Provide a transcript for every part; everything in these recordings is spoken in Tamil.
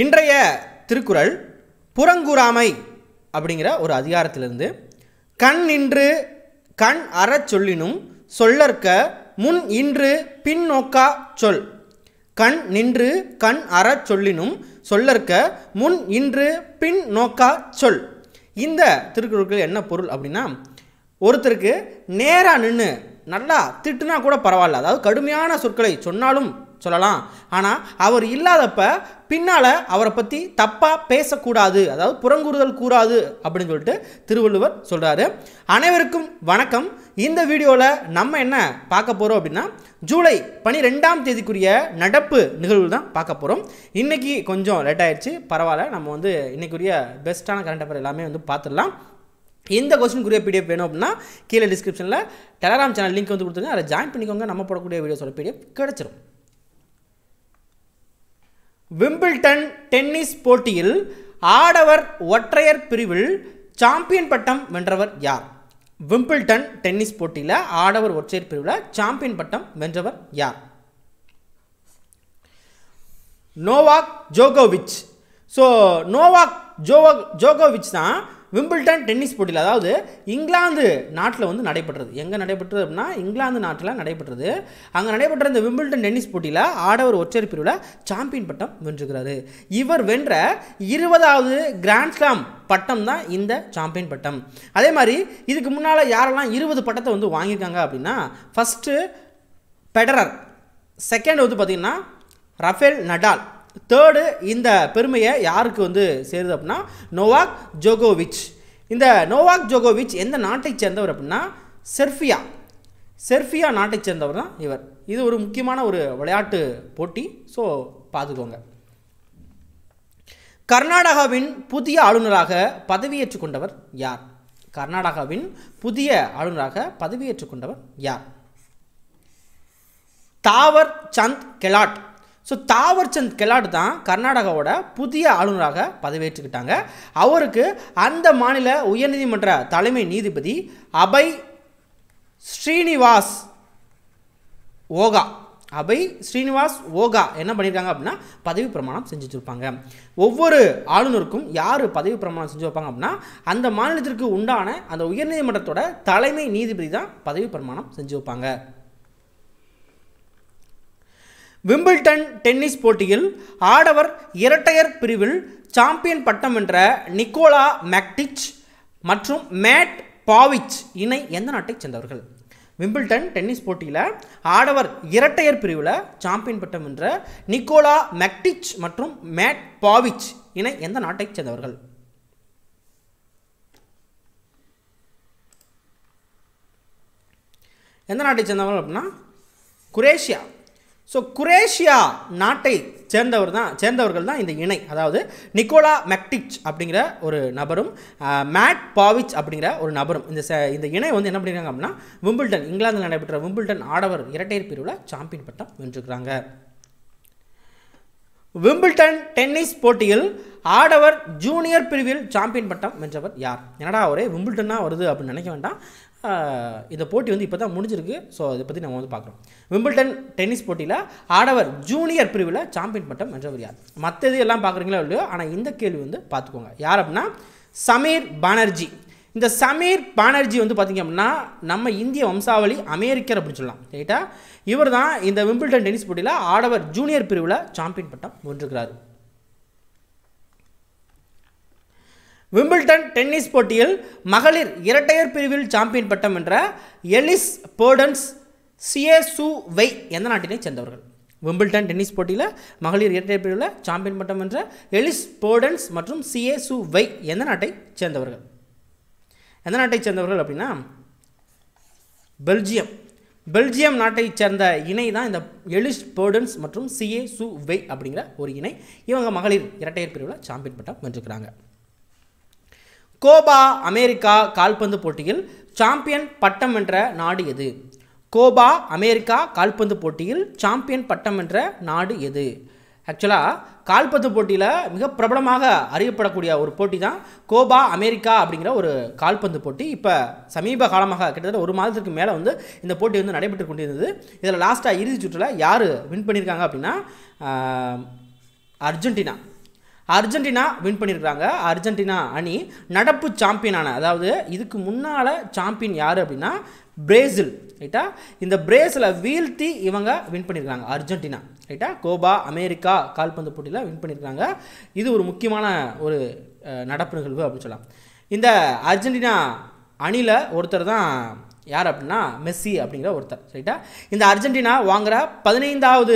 இன்றைய திருக்குறள் புறங்குறாமை அப்படிங்கிற ஒரு அதிகாரத்திலிருந்து கண் நின்று கண் அறச் சொல்லினும் சொல்லற்க முன் இன்று பின்னோக்கா சொல் கண் நின்று கண் அறச் சொல்லினும் சொல்லற்க முன் இன்று பின் நோக்கா சொல் இந்த திருக்குறளுக்கு என்ன பொருள் அப்படின்னா ஒருத்தருக்கு நேராக நின்று நல்லா திட்டுனா கூட பரவாயில்ல அதாவது கடுமையான சொற்களை சொன்னாலும் சொல்லலாம் ஆனால் அவர் இல்லாதப்ப பின்னால் அவரை பற்றி தப்பாக பேசக்கூடாது அதாவது புறங்கூறுதல் கூடாது அப்படின்னு சொல்லிட்டு திருவள்ளுவர் சொல்கிறாரு அனைவருக்கும் வணக்கம் இந்த வீடியோவில் நம்ம என்ன பார்க்க போகிறோம் அப்படின்னா ஜூலை பனிரெண்டாம் தேதிக்குரிய நடப்பு நிகழ்வு தான் பார்க்க போகிறோம் இன்றைக்கி கொஞ்சம் லேட் ஆயிடுச்சு பரவாயில்ல நம்ம வந்து இன்றைக்குரிய பெஸ்ட்டான கரண்ட் அஃபேர் எல்லாமே வந்து பார்த்துடலாம் எந்த கொஸ்டினுக்குரிய பிடிஎஃப் வேணும் அப்படின்னா கீழே டிஸ்கிரிப்ஷனில் டெலகிராம் சேனல் லிங்க் வந்து கொடுத்துருங்க அதை ஜாயின் பண்ணிக்கோங்க நம்ம போடக்கூடிய வீடியோஸோட பிடிஎஃப் கிடச்சிரும் விம்பிள்டன் டென்னிஸ் போட்டியில் ஆடவர் ஒற்றையர் பிரிவில் சாம்பியன் பட்டம் வென்றவர் யார் விம்பிள்டன் டென்னிஸ் போட்டியில் ஆடவர் ஒற்றையர் பிரிவில் சாம்பியன் பட்டம் வென்றவர் யார் நோவாக் ஜோகோவிச் ஸோ நோவாக் ஜோவா ஜோகோவிச் தான் விம்பிள்டன் டென்னிஸ் போட்டியில் அதாவது இங்கிலாந்து நாட்டில் வந்து நடைபெற்றது எங்கே நடைபெற்றது அப்படின்னா இங்கிலாந்து நாட்டில் நடைபெற்றது அங்கே நடைபெற்ற இந்த விம்பிள்டன் டென்னிஸ் போட்டியில் ஆடவர் ஒற்றையர் பிரிவில் சாம்பியன் பட்டம் வென்றுகிறாரு இவர் வென்ற இருபதாவது கிராண்ட்ஸ்லாம் பட்டம் தான் இந்த சாம்பியன் பட்டம் அதே மாதிரி இதுக்கு முன்னால் யாரெல்லாம் இருபது பட்டத்தை வந்து வாங்கியிருக்காங்க அப்படின்னா ஃபஸ்ட்டு பெடரர் செகண்ட் வந்து பார்த்திங்கன்னா ரஃபேல் நடால் தேர்டு இந்த பெருமையை யாருக்கு வந்து சேருது அப்படின்னா நோவாக் ஜோகோவிச் இந்த நோவாக் ஜோகோவிச் எந்த நாட்டை சேர்ந்தவர் அப்படின்னா செர்ஃபியா செர்ஃபியா நாட்டை சேர்ந்தவர் தான் இவர் இது ஒரு முக்கியமான ஒரு விளையாட்டு போட்டி ஸோ பார்த்துக்கோங்க கர்நாடகாவின் புதிய ஆளுநராக பதவியேற்றுக் கொண்டவர் யார் கர்நாடகாவின் புதிய ஆளுநராக பதவியேற்றுக் கொண்டவர் யார் தாவர் சந்த் கெலாட் ஸோ தாவர்சந்த் கெலாட் தான் கர்நாடகாவோட புதிய ஆளுநராக பதவியேற்றுக்கிட்டாங்க அவருக்கு அந்த மாநில உயர்நீதிமன்ற தலைமை நீதிபதி அபய் ஸ்ரீனிவாஸ் ஓகா அபை ஸ்ரீனிவாஸ் ஓகா என்ன பண்ணியிருக்காங்க அப்படின்னா பதவி பிரமாணம் செஞ்சு வச்சுருப்பாங்க ஒவ்வொரு ஆளுநருக்கும் யார் பதவி பிரமாணம் செஞ்சு வைப்பாங்க அப்படின்னா அந்த மாநிலத்திற்கு உண்டான அந்த உயர்நீதிமன்றத்தோட தலைமை நீதிபதி தான் பதவி பிரமாணம் செஞ்சு வைப்பாங்க விம்பிள்டன் டென்னிஸ் போட்டியில் ஆடவர் இரட்டையர் பிரிவில் சாம்பியன் பட்டம் வென்ற நிக்கோலா மேக்டிச் மற்றும் மேட் பாவிச் இணை எந்த நாட்டைச் சேர்ந்தவர்கள் விம்பிள்டன் டென்னிஸ் போட்டியில் ஆடவர் இரட்டையர் பிரிவில் சாம்பியன் பட்டம் வென்ற நிக்கோலா மெக்டிச் மற்றும் மேட் பாவிச் இணை எந்த நாட்டைச் சேர்ந்தவர்கள் எந்த நாட்டைச் சேர்ந்தவர்கள் அப்படின்னா குரேஷியா ஸோ குரேஷியா நாட்டை சேர்ந்தவர் தான் சேர்ந்தவர்கள் தான் இந்த இணை அதாவது நிக்கோலா மெக்டிச் அப்படிங்கிற ஒரு நபரும் மேட் பாவிச் அப்படிங்கிற ஒரு நபரும் இந்த இந்த இணை வந்து என்ன பண்ணியிருக்காங்க அப்படின்னா விம்பிள்டன் இங்கிலாந்தில் நடைபெற்ற விம்பிள்டன் ஆடவர் இரட்டையர் பிரிவில் சாம்பியன் பட்டம் வென்றுக்கிறாங்க விம்பிள்டன் டென்னிஸ் போட்டியில் ஆடவர் ஜூனியர் பிரிவில் சாம்பியன் பட்டம் வென்றவர் யார் என்னடா ஒரே விம்பிள்டன்னா வருது அப்படின்னு நினைக்க வேண்டாம் இந்த போட்டி வந்து இப்போ தான் முடிஞ்சிருக்கு ஸோ அதை பற்றி நம்ம வந்து பார்க்குறோம் விம்பிள்டன் டென்னிஸ் போட்டியில் ஆடவர் ஜூனியர் பிரிவில் சாம்பியன் பட்டம் வென்றவர் யார் இது எல்லாம் பார்க்குறீங்களா இல்லையோ ஆனால் இந்த கேள்வி வந்து பார்த்துக்கோங்க யார் அப்படின்னா சமீர் பானர்ஜி இந்த சமீர் பானர்ஜி வந்து பார்த்திங்க அப்படின்னா நம்ம இந்திய வம்சாவளி அமெரிக்கர் அப்படின்னு சொல்லலாம் ரைட்டா இவர் தான் இந்த விம்பிள்டன் டென்னிஸ் போட்டியில் ஆடவர் ஜூனியர் பிரிவில் சாம்பியன் பட்டம் வென்றுக்கிறார் விம்பிள்டன் டென்னிஸ் போட்டியில் மகளிர் இரட்டையர் பிரிவில் சாம்பியன் பட்டம் என்ற எலிஸ் போர்டன்ஸ் சியே சு வெய் எந்த நாட்டினை சேர்ந்தவர்கள் விம்பிள்டன் டென்னிஸ் போட்டியில் மகளிர் இரட்டையர் பிரிவில் சாம்பியன் பட்டம் என்ற எலிஸ் போர்டன்ஸ் மற்றும் சு வெய் எந்த நாட்டை சேர்ந்தவர்கள் எந்த நாட்டை சேர்ந்தவர்கள் அப்படின்னா பெல்ஜியம் பெல்ஜியம் நாட்டை சேர்ந்த இணை தான் இந்த எலிஸ் போர்டன்ஸ் மற்றும் சியே சு வெய் அப்படிங்கிற ஒரு இணை இவங்க மகளிர் இரட்டையர் பிரிவில் சாம்பியன் பட்டம் வென்றுக்கிறாங்க கோபா அமெரிக்கா கால்பந்து போட்டியில் சாம்பியன் பட்டம் வென்ற நாடு எது கோபா அமெரிக்கா கால்பந்து போட்டியில் சாம்பியன் பட்டம் வென்ற நாடு எது ஆக்சுவலாக கால்பந்து போட்டியில் மிக பிரபலமாக அறியப்படக்கூடிய ஒரு போட்டி தான் கோபா அமெரிக்கா அப்படிங்கிற ஒரு கால்பந்து போட்டி இப்போ சமீப காலமாக கிட்டத்தட்ட ஒரு மாதத்துக்கு மேலே வந்து இந்த போட்டி வந்து நடைபெற்று கொண்டிருந்தது இதில் லாஸ்ட்டாக இறுதி சுற்றில் யார் வின் பண்ணியிருக்காங்க அப்படின்னா அர்ஜென்டினா அர்ஜென்டினா வின் பண்ணியிருக்காங்க அர்ஜென்டினா அணி நடப்பு சாம்பியனான அதாவது இதுக்கு முன்னால் சாம்பியன் யார் அப்படின்னா பிரேசில் ரைட்டா இந்த பிரேசிலை வீழ்த்தி இவங்க வின் பண்ணியிருக்காங்க அர்ஜென்டினா ரைட்டா கோபா அமெரிக்கா கால்பந்து போட்டியில் வின் பண்ணியிருக்காங்க இது ஒரு முக்கியமான ஒரு நடப்பு நிகழ்வு அப்படின்னு சொல்லலாம் இந்த அர்ஜென்டினா அணியில் ஒருத்தர் தான் யார் அப்படின்னா மெஸ்ஸி அப்படிங்கிற ஒருத்தர் சரிட்டா இந்த அர்ஜென்டினா வாங்குகிற பதினைந்தாவது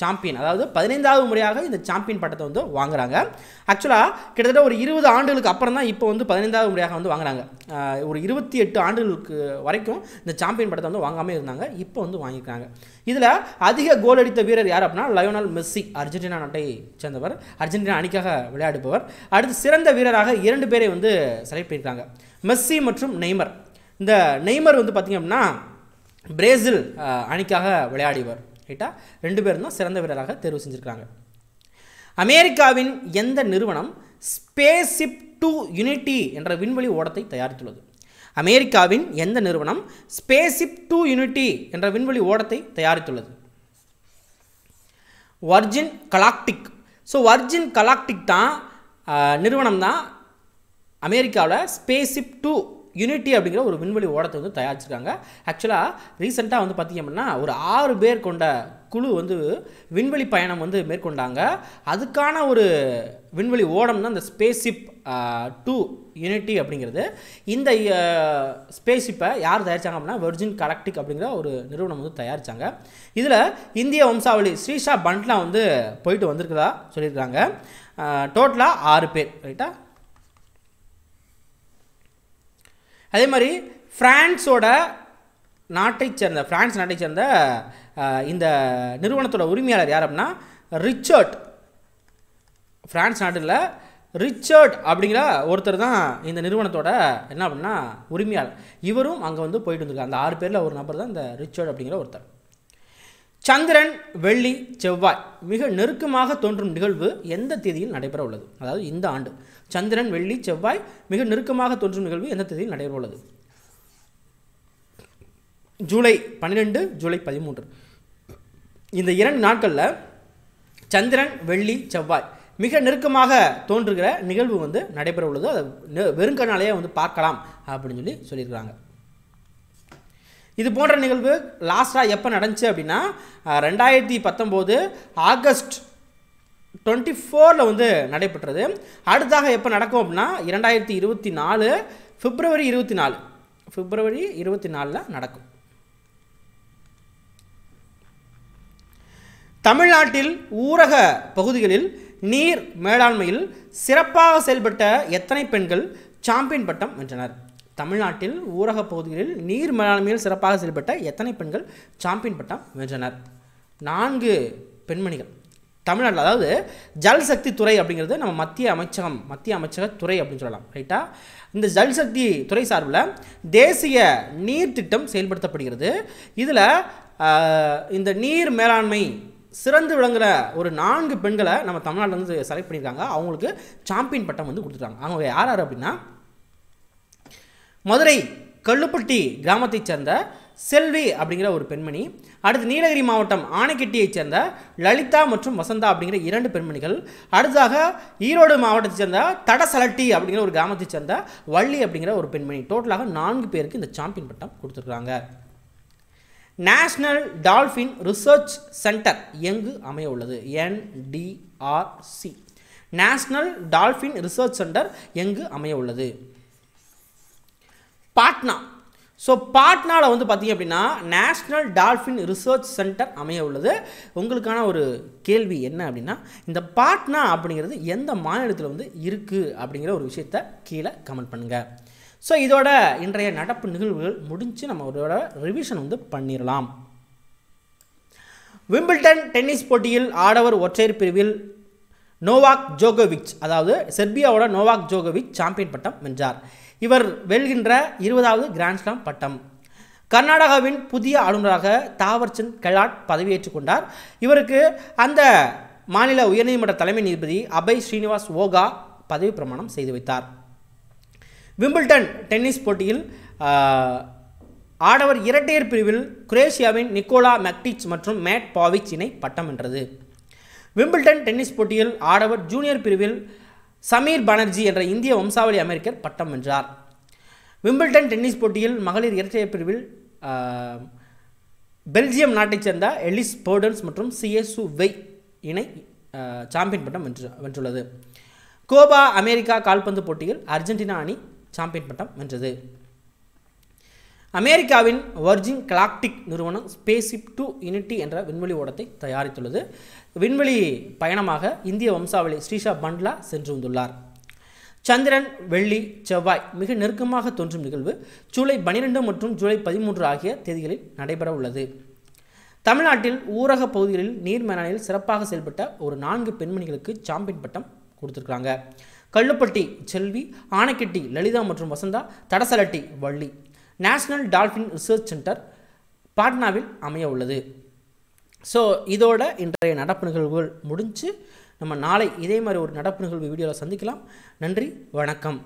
சாம்பியன் அதாவது பதினைந்தாவது முறையாக இந்த சாம்பியன் பட்டத்தை வந்து வாங்குறாங்க ஆக்சுவலாக கிட்டத்தட்ட ஒரு இருபது ஆண்டுகளுக்கு அப்புறம் தான் இப்போ வந்து பதினைந்தாவது முறையாக வந்து வாங்குறாங்க ஒரு இருபத்தி எட்டு ஆண்டுகளுக்கு வரைக்கும் இந்த சாம்பியன் பட்டத்தை வந்து வாங்காமல் இருந்தாங்க இப்போ வந்து வாங்கிக்கிறாங்க இதில் அதிக கோல் அடித்த வீரர் யார் அப்படின்னா லயோனல் மெஸ்ஸி அர்ஜென்டினா நாட்டை சேர்ந்தவர் அர்ஜென்டினா அணிக்காக விளையாடுபவர் அடுத்து சிறந்த வீரராக இரண்டு பேரை வந்து செலக்ட் பண்ணியிருக்காங்க மெஸ்ஸி மற்றும் நெய்மர் இந்த நெய்மர் வந்து பார்த்திங்க அப்படின்னா பிரேசில் அணிக்காக விளையாடிவர் ரைட்டா ரெண்டு பேரும் தான் சிறந்த வீரராக தேர்வு செஞ்சுருக்காங்க அமெரிக்காவின் எந்த நிறுவனம் ஸ்பேசிப் டூ யூனிட்டி என்ற விண்வெளி ஓடத்தை தயாரித்துள்ளது அமெரிக்காவின் எந்த நிறுவனம் ஸ்பேஸிப் டூ யூனிட்டி என்ற விண்வெளி ஓடத்தை தயாரித்துள்ளது Virgin Galactic so Virgin Galactic தான் நிறுவனம் தான் அமெரிக்காவில் ஸ்பேசிப் டூ யூனிட்டி அப்படிங்கிற ஒரு விண்வெளி ஓடத்தை வந்து தயாரிச்சிருக்காங்க ஆக்சுவலாக ரீசெண்டாக வந்து பார்த்திங்க அப்படின்னா ஒரு ஆறு பேர் கொண்ட குழு வந்து விண்வெளி பயணம் வந்து மேற்கொண்டாங்க அதுக்கான ஒரு விண்வெளி ஓடம் தான் இந்த ஸ்பேஸ்ஷிப் டூ யூனிட்டி அப்படிங்கிறது இந்த ஸ்பேஸ்ஷிப்பை யார் தயாரித்தாங்க அப்படின்னா வெர்ஜின் கலெக்டிக் அப்படிங்கிற ஒரு நிறுவனம் வந்து தயாரித்தாங்க இதில் இந்திய வம்சாவளி ஸ்ரீஷா பண்ட்லாம் வந்து போயிட்டு வந்திருக்குதா சொல்லியிருக்காங்க டோட்டலாக ஆறு பேர் ரைட்டாக அதே மாதிரி ஃப்ரான்ஸோட நாட்டை சேர்ந்த ஃப்ரான்ஸ் நாட்டை சேர்ந்த இந்த நிறுவனத்தோட உரிமையாளர் யார் அப்படின்னா ரிச்சர்ட் ஃப்ரான்ஸ் நாட்டில் ரிச்சர்ட் அப்படிங்கிற ஒருத்தர் தான் இந்த நிறுவனத்தோட என்ன அப்படின்னா உரிமையாளர் இவரும் அங்கே வந்து போயிட்டு வந்திருக்காரு அந்த ஆறு பேரில் ஒரு நபர் தான் இந்த ரிச்சர்ட் அப்படிங்கிற ஒருத்தர் சந்திரன் வெள்ளி செவ்வாய் மிக நெருக்கமாக தோன்றும் நிகழ்வு எந்த தேதியில் நடைபெற உள்ளது அதாவது இந்த ஆண்டு சந்திரன் வெள்ளி செவ்வாய் மிக நெருக்கமாக தோன்றும் நிகழ்வு எந்த தேதியில் நடைபெற உள்ளது ஜூலை பன்னிரெண்டு ஜூலை பதிமூன்று இந்த இரண்டு நாட்களில் சந்திரன் வெள்ளி செவ்வாய் மிக நெருக்கமாக தோன்றுகிற நிகழ்வு வந்து நடைபெற உள்ளது அது வெறுங்கனாலேயே வந்து பார்க்கலாம் அப்படின்னு சொல்லி சொல்லியிருக்கிறாங்க இது போன்ற நிகழ்வு லாஸ்ட்டாக எப்போ நடந்துச்சு அப்படின்னா ரெண்டாயிரத்தி பத்தொம்போது ஆகஸ்ட் டுவெண்ட்டி ஃபோரில் வந்து நடைபெற்றது அடுத்தாக எப்போ நடக்கும் அப்படின்னா இரண்டாயிரத்தி இருபத்தி நாலு பிப்ரவரி இருபத்தி நாலு பிப்ரவரி இருபத்தி நாலில் நடக்கும் தமிழ்நாட்டில் ஊரக பகுதிகளில் நீர் மேலாண்மையில் சிறப்பாக செயல்பட்ட எத்தனை பெண்கள் சாம்பியன் பட்டம் வென்றனர் தமிழ்நாட்டில் ஊரகப் பகுதிகளில் நீர் மேலாண்மையில் சிறப்பாக செயல்பட்ட எத்தனை பெண்கள் சாம்பியன் பட்டம் வென்றனர் நான்கு பெண்மணிகள் தமிழ்நாட்டில் அதாவது ஜல்சக்தி துறை அப்படிங்கிறது நம்ம மத்திய அமைச்சகம் மத்திய அமைச்சக துறை அப்படின்னு சொல்லலாம் ரைட்டா இந்த ஜல்சக்தி துறை சார்பில் தேசிய நீர் திட்டம் செயல்படுத்தப்படுகிறது இதில் இந்த நீர் மேலாண்மை சிறந்து விளங்குகிற ஒரு நான்கு பெண்களை நம்ம தமிழ்நாட்டில் வந்து செலக்ட் பண்ணியிருக்காங்க அவங்களுக்கு சாம்பியன் பட்டம் வந்து கொடுத்துருக்காங்க அவங்க யார் யார் அப்படின்னா மதுரை கல்லுப்பட்டி கிராமத்தைச் சேர்ந்த செல்வி அப்படிங்கிற ஒரு பெண்மணி அடுத்து நீலகிரி மாவட்டம் ஆனைக்கட்டியைச் சேர்ந்த லலிதா மற்றும் வசந்தா அப்படிங்கிற இரண்டு பெண்மணிகள் அடுத்ததாக ஈரோடு மாவட்டத்தைச் சேர்ந்த தடசலட்டி அப்படிங்கிற ஒரு கிராமத்தைச் சேர்ந்த வள்ளி அப்படிங்கிற ஒரு பெண்மணி டோட்டலாக நான்கு பேருக்கு இந்த சாம்பியன் பட்டம் கொடுத்துருக்குறாங்க நேஷ்னல் டால்ஃபின் ரிசர்ச் சென்டர் எங்கு அமைய உள்ளது NDRC national dolphin research centre எங்கு அமைய உள்ளது பாட்னா ஸோ பாட்னாவில் வந்து பார்த்திங்க அப்படின்னா நேஷ்னல் டால்ஃபின் ரிசர்ச் சென்டர் அமைய உள்ளது உங்களுக்கான ஒரு கேள்வி என்ன அப்படின்னா இந்த பாட்னா அப்படிங்கிறது எந்த மாநிலத்தில் வந்து இருக்குது அப்படிங்கிற ஒரு விஷயத்த கீழே கமெண்ட் பண்ணுங்கள் ஸோ இதோட இன்றைய நடப்பு நிகழ்வுகள் முடிஞ்சு நம்ம ரிவிஷன் வந்து பண்ணிடலாம் விம்பிள்டன் டென்னிஸ் போட்டியில் ஆடவர் ஒற்றையர் பிரிவில் நோவாக் ஜோகோவிச் அதாவது செர்பியாவோட நோவாக் ஜோகோவிச் சாம்பியன் பட்டம் வென்றார் இவர் வெல்கின்ற இருபதாவது கிராண்ட்ஸ்லாம் பட்டம் கர்நாடகாவின் புதிய ஆளுநராக தாவர்சந்த் கெலாட் பதவியேற்றுக் கொண்டார் இவருக்கு அந்த மாநில உயர்நீதிமன்ற தலைமை நீதிபதி அபய் ஸ்ரீனிவாஸ் ஓகா பதவி பிரமாணம் செய்து வைத்தார் விம்பிள்டன் டென்னிஸ் போட்டியில் ஆடவர் இரட்டையர் பிரிவில் குரேஷியாவின் நிக்கோலா மெக்டிச் மற்றும் மேட் பாவிச் இணை பட்டம் வென்றது விம்பிள்டன் டென்னிஸ் போட்டியில் ஆடவர் ஜூனியர் பிரிவில் சமீர் பானர்ஜி என்ற இந்திய வம்சாவளி அமெரிக்கர் பட்டம் வென்றார் விம்பிள்டன் டென்னிஸ் போட்டியில் மகளிர் இரட்டையர் பிரிவில் பெல்ஜியம் நாட்டைச் சேர்ந்த எலிஸ் போர்டன்ஸ் மற்றும் சிஎஸ்சு வெய் இணை சாம்பியன் பட்டம் வென்று வென்றுள்ளது கோபா அமெரிக்கா கால்பந்து போட்டியில் அர்ஜென்டினா அணி சாம்பியன் பட்டம் வென்றது அமெரிக்காவின் வர்ஜின் கிளாக்டிக் நிறுவனம் ஸ்பேஸிப் டூ யூனிட்டி என்ற விண்வெளி ஓடத்தை தயாரித்துள்ளது விண்வெளி பயணமாக இந்திய வம்சாவளி ஸ்ரீஷா பண்ட்லா சென்று வந்துள்ளார் சந்திரன் வெள்ளி செவ்வாய் மிக நெருக்கமாக தோன்றும் நிகழ்வு ஜூலை பனிரெண்டு மற்றும் ஜூலை பதிமூன்று ஆகிய தேதிகளில் நடைபெற உள்ளது தமிழ்நாட்டில் ஊரக பகுதிகளில் நீர் மேலாண்மையில் சிறப்பாக செயல்பட்ட ஒரு நான்கு பெண்மணிகளுக்கு சாம்பியன் பட்டம் கொடுத்துருக்காங்க கல்லுப்பட்டி செல்வி ஆனைக்கட்டி லலிதா மற்றும் வசந்தா தடசலட்டி Valli national dolphin research centre பாட்னாவில் அமைய உள்ளது ஸோ இதோட இன்றைய நடப்பு நிகழ்வுகள் முடிஞ்சு நம்ம நாளை இதே மாதிரி ஒரு நடப்பு நிகழ்வு வீடியோவில் சந்திக்கலாம் நன்றி வணக்கம்